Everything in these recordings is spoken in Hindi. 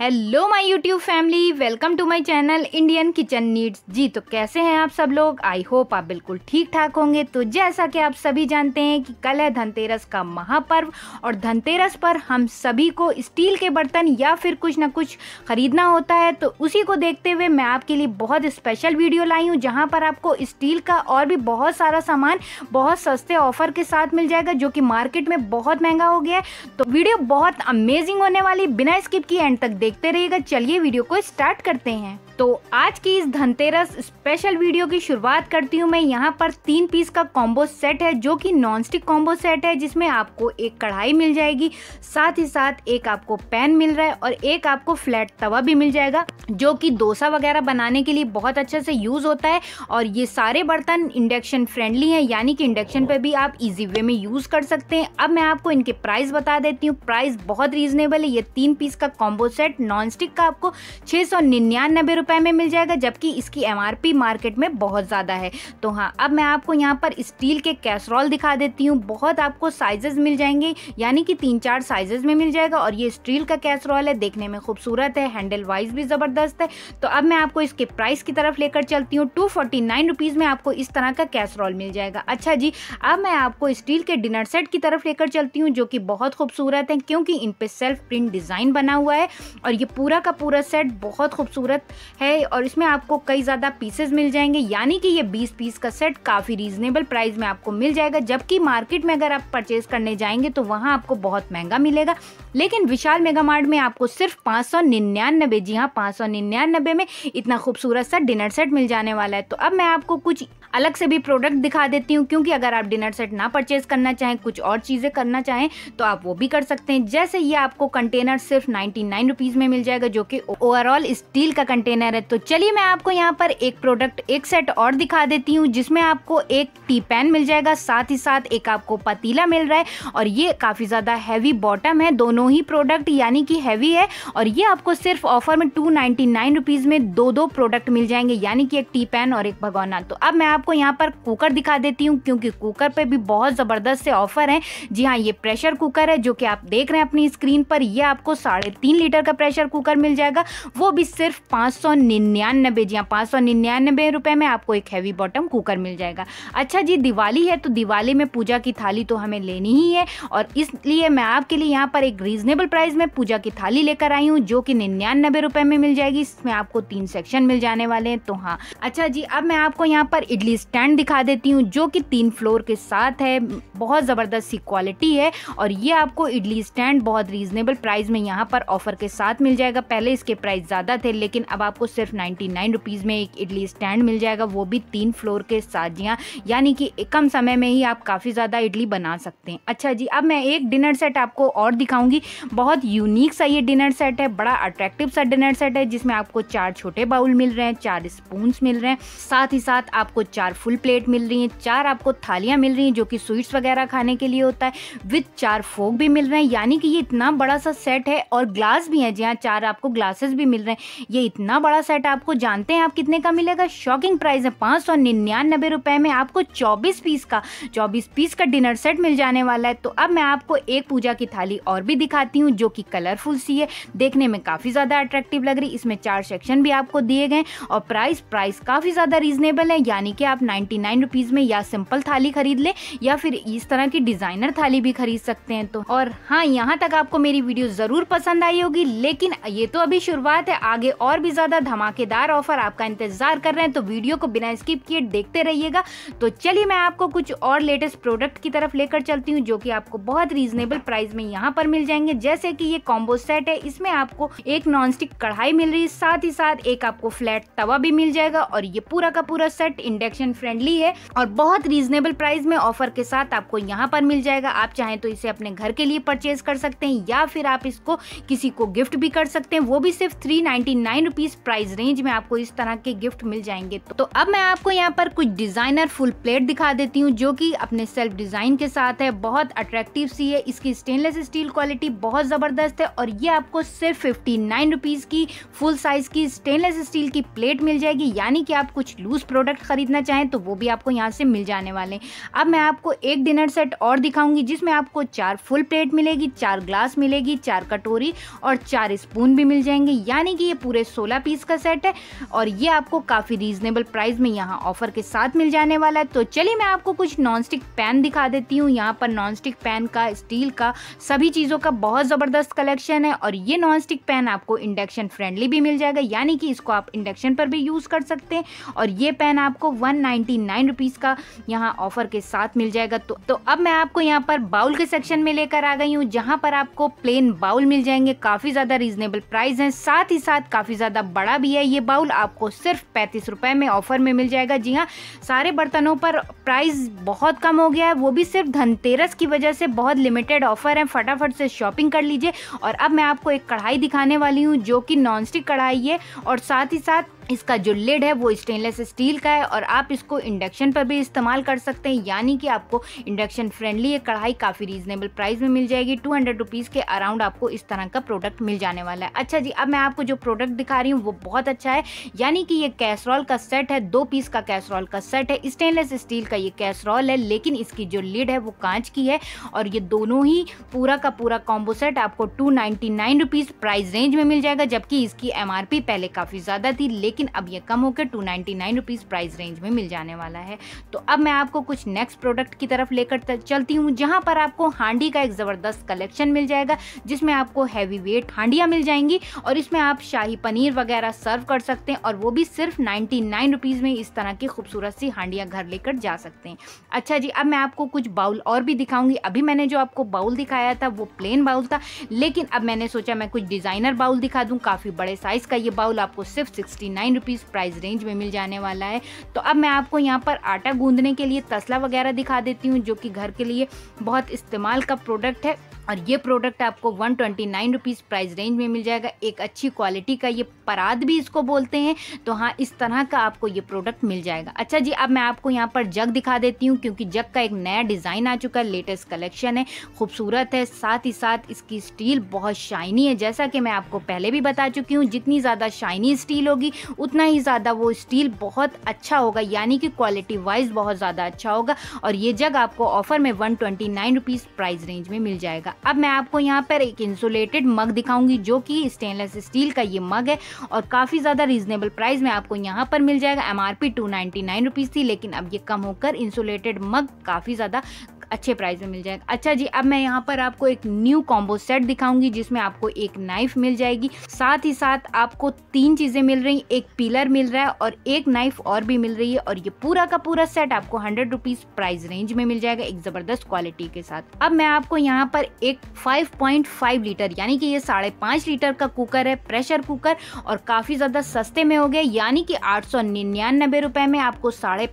hello my YouTube family welcome to my channel Indian Kitchen Needs जी तो कैसे हैं आप सब लोग आई होप आप बिल्कुल ठीक ठाक होंगे तो जैसा कि आप सभी जानते हैं कि कल है धनतेरस का महापर्व और धनतेरस पर हम सभी को स्टील के बर्तन या फिर कुछ ना कुछ खरीदना होता है तो उसी को देखते हुए मैं आपके लिए बहुत स्पेशल वीडियो लाई हूँ जहाँ पर आपको स्टील का और भी बहुत सारा सामान बहुत सस्ते ऑफर के साथ मिल जाएगा जो कि मार्केट में बहुत महंगा हो गया है तो वीडियो बहुत अमेजिंग होने वाली बिना स्किप की एंड तक देखते रहिएगा चलिए वीडियो को स्टार्ट करते हैं तो आज की इस धनतेरस स्पेशल वीडियो की शुरुआत करती हूँ मैं यहाँ पर तीन पीस का कॉम्बो सेट है जो कि नॉन स्टिक कॉम्बो सेट है जिसमें आपको एक कढ़ाई मिल जाएगी साथ ही साथ एक आपको पैन मिल रहा है और एक आपको फ्लैट तवा भी मिल जाएगा जो कि डोसा वगैरह बनाने के लिए बहुत अच्छे से यूज़ होता है और ये सारे बर्तन इंडक्शन फ्रेंडली है यानी कि इंडक्शन पर भी आप इजी वे में यूज़ कर सकते हैं अब मैं आपको इनके प्राइस बता देती हूँ प्राइस बहुत रीजनेबल है ये तीन पीस का कॉम्बो सेट नॉन स्टिक का आपको छः सौ निन्यानबे रुपए में मिल जाएगा जबकि इसकी एम मार्केट में बहुत ज़्यादा है तो हाँ अब मैं आपको यहाँ पर स्टील के कैसरॉल दिखा देती हूँ बहुत आपको साइजेज़ मिल जाएंगे यानी कि तीन चार साइजेज़ में मिल जाएगा और ये स्टील का कैसरॉल है देखने में खूबसूरत है हैंडल वाइज भी ज़बरदस्त है तो अब मैं आपको इसके प्राइस की तरफ लेकर चलती हूँ टू फोर्टी नाइन रुपीज़ में आपको इस तरह का कैसरॉल मिल जाएगा अच्छा जी अब मैं आपको स्टील के डिनर सेट की तरफ लेकर चलती हूँ जो कि बहुत खूबसूरत है क्योंकि इन पर सेल्फ प्रिंट डिज़ाइन बना हुआ है और ये पूरा का पूरा सेट बहुत खूबसूरत है और इसमें आपको कई ज़्यादा पीसेज मिल जाएंगे यानी कि ये बीस पीस का सेट काफ़ी रीजनेबल प्राइस में आपको मिल जाएगा जबकि मार्केट में अगर आप परचेज करने जाएंगे तो वहाँ आपको बहुत महंगा मिलेगा लेकिन विशाल मेगा मार्ट में आपको सिर्फ पाँच सौ निन्यानबे जी हाँ पाँच सौ निन्यानबे में इतना खूबसूरत सा डिनर सेट मिल जाने वाला है तो अब मैं आपको कुछ अलग से भी प्रोडक्ट दिखा देती हूँ क्योंकि अगर आप डिनर सेट ना परचेज करना चाहें कुछ और चीज़ें करना चाहें तो आप वो भी कर सकते हैं जैसे ये आपको कंटेनर सिर्फ नाइन्टी नाइन रुपीज़ में मिल जाएगा जो कि ओवरऑल स्टील का कंटेनर है तो चलिए मैं आपको यहाँ पर एक प्रोडक्ट एक सेट और दिखा देती हूँ जिसमें आपको एक टी पैन मिल जाएगा साथ ही साथ एक आपको पतीला मिल रहा है और ये काफ़ी ज़्यादा हैवी बॉटम है दोनों ही प्रोडक्ट यानी कि हैवी है और ये आपको सिर्फ ऑफर में टू नाइन्टी में दो दो प्रोडक्ट मिल जाएंगे यानी कि एक टी पैन और एक भगवाना तो अब मैं आपको यहाँ पर कुकर दिखा देती हूँ क्योंकि कुकर पे भी बहुत ज़बरदस्त से ऑफर है जी हाँ ये प्रेशर कुकर है जो कि आप देख रहे हैं अपनी स्क्रीन पर ये आपको साढ़े तीन लीटर का प्रेशर कुकर मिल जाएगा वो भी सिर्फ पाँच सौ निन्यानबे जी हाँ पाँच सौ निन्यानबे रुपये में आपको एक हैवी बॉटम कुकर मिल जाएगा अच्छा जी दिवाली है तो दिवाली में पूजा की थाली तो हमें लेनी ही है और इसलिए मैं आपके लिए यहाँ पर एक रीजनेबल प्राइस में पूजा की थाली लेकर आई हूँ जो कि निन्यानबे रुपये में मिल जाएगी इसमें आपको तीन सेक्शन मिल जाने वाले हैं तो हाँ अच्छा जी अब मैं आपको यहाँ पर इडली लिए स्टैंड दिखा देती हूँ जो कि तीन फ्लोर के साथ है बहुत ज़बरदस्त सी क्वालिटी है और ये आपको इडली स्टैंड बहुत रीज़नेबल प्राइस में यहाँ पर ऑफर के साथ मिल जाएगा पहले इसके प्राइस ज़्यादा थे लेकिन अब आपको सिर्फ नाइन्टी नाइन रुपीज़ में एक इडली स्टैंड मिल जाएगा वो भी तीन फ्लोर के साथ जी हाँ यानी कि कम समय में ही आप काफ़ी ज़्यादा इडली बना सकते हैं अच्छा जी अब मैं एक डिनर सेट आपको और दिखाऊंगी बहुत यूनिक सा ये डिनर सेट है बड़ा अट्रैक्टिव सा डिनर सेट है जिसमें आपको चार छोटे बाउल मिल रहे हैं चार स्पून मिल रहे हैं साथ ही साथ आपको चार फुल प्लेट मिल रही हैं चार आपको थालियाँ मिल रही हैं जो कि स्वीट्स वगैरह खाने के लिए होता है विथ चार फोक भी मिल रहे हैं यानी कि ये इतना बड़ा सा सेट है और ग्लास भी है जी हाँ चार आपको ग्लासेस भी मिल रहे हैं ये इतना बड़ा सेट आपको जानते हैं आप कितने का मिलेगा शॉकिंग प्राइस है पाँच सौ निन्यानबे रुपये में आपको चौबीस पीस का चौबीस पीस का डिनर सेट मिल जाने वाला है तो अब मैं आपको एक पूजा की थाली और भी दिखाती हूँ जो कि कलरफुल सी है देखने में काफ़ी ज़्यादा अट्रैक्टिव लग रही इसमें चार सेक्शन भी आपको दिए गए और प्राइस प्राइस काफ़ी ज़्यादा रीजनेबल है यानी कि आप नाइन्टी नाइन रुपीज़ में या सिंपल थाली खरीद लें या फिर इस तरह की डिज़ाइनर थाली भी खरीद सकते हैं तो और हाँ यहाँ तक आपको मेरी वीडियो ज़रूर पसंद आई होगी लेकिन ये तो अभी शुरुआत है आगे और भी ज़्यादा धमाकेदार ऑफर आपका इंतजार कर रहे हैं तो वीडियो को बिना स्किप किए देखते रहिएगा तो चलिए मैं आपको कुछ और लेटेस्ट प्रोडक्ट की तरफ लेकर चलती हूँ जो कि आपको बहुत रीजनेबल प्राइस में यहाँ पर मिल जाएंगे जैसे कि ये कॉम्बो सेट है इसमें आपको एक नॉनस्टिक कढ़ाई मिल रही है साथ ही साथ एक आपको फ्लैट तवा भी मिल जाएगा और ये पूरा का पूरा सेट इंडेक्स कलेक्शन फ्रेंडली है और बहुत रीजनेबल प्राइस में ऑफर के साथ आपको यहाँ पर मिल जाएगा आप चाहें तो इसे अपने घर के लिए परचेज कर सकते हैं या फिर आप इसको किसी को गिफ्ट भी कर सकते हैं वो भी सिर्फ थ्री नाइनटी प्राइस रेंज में आपको इस तरह के गिफ्ट मिल जाएंगे तो, तो अब मैं आपको यहाँ पर कुछ डिजाइनर फुल प्लेट दिखा देती हूँ जो कि अपने सेल्फ डिजाइन के साथ है बहुत अट्रैक्टिव सी है इसकी स्टेनलेस स्टील क्वालिटी बहुत जबरदस्त है और ये आपको सिर्फ फिफ्टी नाइन रुपीज की फुल साइज की स्टेनलेस स्टील की प्लेट मिल जाएगी यानी कि आप कुछ लूज प्रोडक्ट खरीदना चाहें तो वो भी आपको यहाँ से मिल जाने वाले हैं अब मैं आपको एक डिनर सेट और दिखाऊंगी जिसमें आपको चार फुल प्लेट मिलेगी चार ग्लास मिलेगी चार कटोरी और चार स्पून भी मिल जाएंगे यानी कि ये पूरे सोलह पीस का सेट है और ये आपको काफ़ी रीजनेबल प्राइस में यहाँ ऑफर के साथ मिल जाने वाला है तो चलिए मैं आपको कुछ नॉन स्टिक पैन दिखा देती हूँ यहाँ पर नॉन स्टिक पैन का स्टील का सभी चीज़ों का बहुत ज़बरदस्त कलेक्शन है और ये नॉन स्टिक पैन आपको इंडक्शन फ्रेंडली भी मिल जाएगा यानी कि इसको आप इंडक्शन पर भी यूज़ कर सकते हैं और ये पैन आपको वन 199 का यहाँ ऑफर के साथ मिल जाएगा तो तो अब मैं आपको यहाँ पर बाउल के सेक्शन में लेकर आ गई हूँ जहाँ पर आपको प्लेन बाउल मिल जाएंगे काफ़ी ज़्यादा रीजनेबल प्राइस है साथ ही साथ काफ़ी ज़्यादा बड़ा भी है ये बाउल आपको सिर्फ पैंतीस में ऑफर में मिल जाएगा जी हाँ सारे बर्तनों पर प्राइस बहुत कम हो गया है वो भी सिर्फ धनतेरस की वजह से बहुत लिमिटेड ऑफर है फटाफट से शॉपिंग कर लीजिए और अब मैं आपको एक कढ़ाई दिखाने वाली हूँ जो कि नॉनस्टिक कढ़ाई है और साथ ही साथ इसका जो लिड है वो स्टेनलेस स्टील का है और आप इसको इंडक्शन पर भी इस्तेमाल कर सकते हैं यानी कि आपको इंडक्शन फ्रेंडली ये कढ़ाई काफ़ी रीजनेबल प्राइस में मिल जाएगी टू हंड्रेड रुपीज़ के अराउंड आपको इस तरह का प्रोडक्ट मिल जाने वाला है अच्छा जी अब मैं आपको जो प्रोडक्ट दिखा रही हूँ वो बहुत अच्छा है यानी कि ये कैसरॉल का सेट है दो पीस का कैसरॉल का सेट है स्टेनलेस स्टील का ये कैसरॉल है लेकिन इसकी जो लिड है वो कांच की है और ये दोनों ही पूरा का पूरा कॉम्बो सेट आपको टू नाइन्टी प्राइस रेंज में मिल जाएगा जबकि इसकी एम पहले काफ़ी ज़्यादा थी लेकिन लेकिन अब ये कम होकर टू नाइन्टी प्राइस रेंज में मिल जाने वाला है तो अब मैं आपको कुछ नेक्स्ट प्रोडक्ट की तरफ लेकर चलती हूँ जहाँ पर आपको हांडी का एक ज़बरदस्त कलेक्शन मिल जाएगा जिसमें आपको हैवी वेट हांडियाँ मिल जाएंगी और इसमें आप शाही पनीर वगैरह सर्व कर सकते हैं और वो भी सिर्फ नाइन्टी नाइन रुपीज़ में इस तरह की खूबसूरत सी हांडियाँ घर लेकर जा सकते हैं अच्छा जी अब मैं आपको कुछ बाउल और भी दिखाऊंगी अभी मैंने जो आपको बाउल दिखाया था वो प्लेन बाउल था लेकिन अब मैंने सोचा मैं कुछ डिज़ाइनर बाउल दिखा दूँ काफ़ी बड़े साइज़ का ये बाउल आपको सिर्फ sixty nine rupees price range में मिल जाने वाला है तो अब मैं आपको यहाँ पर आटा गूंदने के लिए तसला वगैरह दिखा देती हूँ जो कि घर के लिए बहुत इस्तेमाल का प्रोडक्ट है और ये प्रोडक्ट आपको one twenty nine rupees price range में मिल जाएगा एक अच्छी क्वालिटी का ये पराद भी इसको बोलते हैं तो हाँ इस तरह का आपको ये प्रोडक्ट मिल जाएगा अच्छा जी अब मैं आपको यहाँ पर जग दिखा देती हूँ क्योंकि जग का एक नया डिज़ाइन आ चुका है लेटेस्ट कलेक्शन है खूबसूरत है साथ ही साथ इसकी स्टील बहुत शाइनी है जैसा कि मैं आपको पहले भी बता चुकी हूँ जितनी ज़्यादा शाइनी स्टील होगी उतना ही ज़्यादा वो स्टील बहुत अच्छा होगा यानी कि क्वालिटी वाइज बहुत ज़्यादा अच्छा होगा और ये जग आपको ऑफर में one twenty nine rupees price range में मिल जाएगा अब मैं आपको यहाँ पर एक इंसुलेटेड मग दिखाऊंगी जो कि स्टेनलेस स्टील का ये मग है और काफ़ी ज़्यादा रीजनेबल प्राइस में आपको यहाँ पर मिल जाएगा M R P two ninety nine rupees थी लेकिन अब ये कम होकर इंसुलेटेड मग काफ़ी ज़्यादा अच्छे प्राइस में मिल जाएगा अच्छा जी अब मैं यहाँ पर आपको एक न्यू कॉम्बो सेट दिखाऊंगी जिसमें आपको एक नाइफ मिल जाएगी साथ ही साथ आपको तीन चीज़ें मिल रही एक पिलर मिल रहा है और एक नाइफ और भी मिल रही है और ये पूरा का पूरा सेट आपको हंड्रेड रुपीज़ प्राइस रेंज में मिल जाएगा एक ज़बरदस्त क्वालिटी के साथ अब मैं आपको यहाँ पर एक फाइव लीटर यानी कि ये साढ़े लीटर का कुकर है प्रेशर कुकर और काफ़ी ज़्यादा सस्ते में हो गया यानी कि आठ सौ निन्यानबे में आपको साढ़े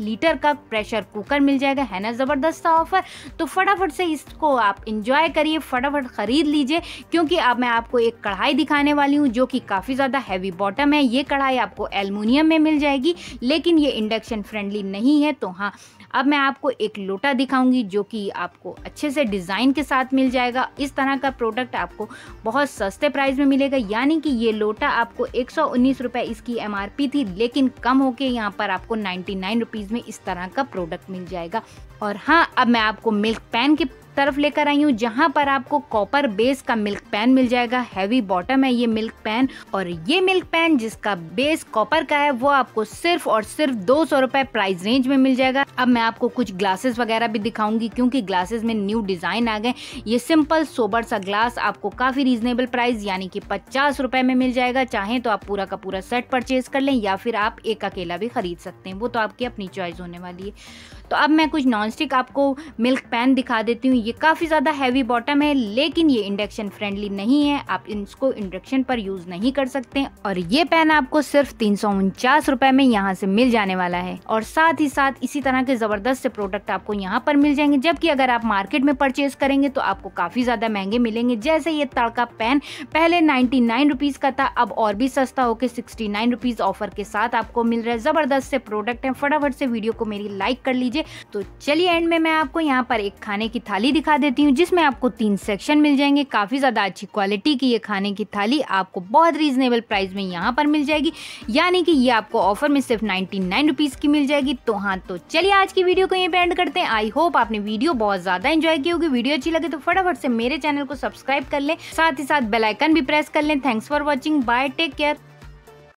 लीटर का प्रेशर कुकर मिल जाएगा है ना ज़बरदस्त सस्ता ऑफ़र तो फटाफट से इसको आप इंजॉय करिए फटाफट ख़रीद लीजिए क्योंकि अब मैं आपको एक कढ़ाई दिखाने वाली हूँ जो कि काफ़ी ज़्यादा हैवी बॉटम है ये कढ़ाई आपको एलमिनियम में मिल जाएगी लेकिन ये इंडक्शन फ्रेंडली नहीं है तो हाँ अब मैं आपको एक लोटा दिखाऊंगी जो कि आपको अच्छे से डिज़ाइन के साथ मिल जाएगा इस तरह का प्रोडक्ट आपको बहुत सस्ते प्राइस में मिलेगा यानी कि ये लोटा आपको एक सौ इसकी एम थी लेकिन कम होके यहाँ पर आपको नाइन्टी नाइन में इस तरह का प्रोडक्ट मिल जाएगा और हाँ अब मैं आपको मिल्क पैन के तरफ लेकर आई हूँ जहाँ पर आपको कॉपर बेस का मिल्क पैन मिल जाएगा हैवी बॉटम है ये मिल्क पैन और ये मिल्क पैन जिसका बेस कॉपर का है वो आपको सिर्फ और सिर्फ दो सौ रुपए प्राइस रेंज में मिल जाएगा अब मैं आपको कुछ ग्लासेस वगैरह भी दिखाऊंगी क्योंकि ग्लासेस में न्यू डिजाइन आ गए ये सिंपल सोबर सा ग्लास आपको काफी रीजनेबल प्राइस यानी कि पचास रुपए में मिल जाएगा चाहे तो आप पूरा का पूरा सेट परचेज कर लें या फिर आप एक अकेला भी खरीद सकते हैं वो तो आपकी अपनी चॉइस होने वाली है तो अब मैं कुछ नॉनस्टिक आपको मिल्क पैन दिखा देती हूँ ये काफ़ी ज़्यादा हैवी बॉटम है लेकिन ये इंडक्शन फ्रेंडली नहीं है आप इसको इंडक्शन पर यूज़ नहीं कर सकते और ये पेन आपको सिर्फ तीन सौ में यहाँ से मिल जाने वाला है और साथ ही साथ इसी तरह के ज़बरदस्त से प्रोडक्ट आपको यहाँ पर मिल जाएंगे जबकि अगर आप मार्केट में परचेज करेंगे तो आपको काफ़ी ज़्यादा महंगे मिलेंगे जैसे ये तड़का पेन पहले नाइन्टी नाइन का था अब और भी सस्ता होकर सिक्सटी नाइन ऑफर के साथ आपको मिल रहा है ज़बरदस्त से प्रोडक्ट है फटाफट से वीडियो को मेरी लाइक कर लीजिए तो चलिए एंड में मैं आपको यहाँ पर एक खाने की थाली थाली दिखा देती हूँ जिसमें आपको तीन सेक्शन मिल जाएंगे काफ़ी ज़्यादा अच्छी क्वालिटी की ये खाने की थाली आपको बहुत रीजनेबल प्राइस में यहाँ पर मिल जाएगी यानी कि ये आपको ऑफर में सिर्फ नाइन्टी नाइन की मिल जाएगी तो हाँ तो चलिए आज की वीडियो को यहीं पर एंड करते हैं आई होप आपने वीडियो बहुत ज़्यादा इन्जॉय की होगी वीडियो अच्छी लगे तो फटाफट से मेरे चैनल को सब्सक्राइब कर लें साथ ही साथ बेलाइकन भी प्रेस कर लें thanks for watching bye take care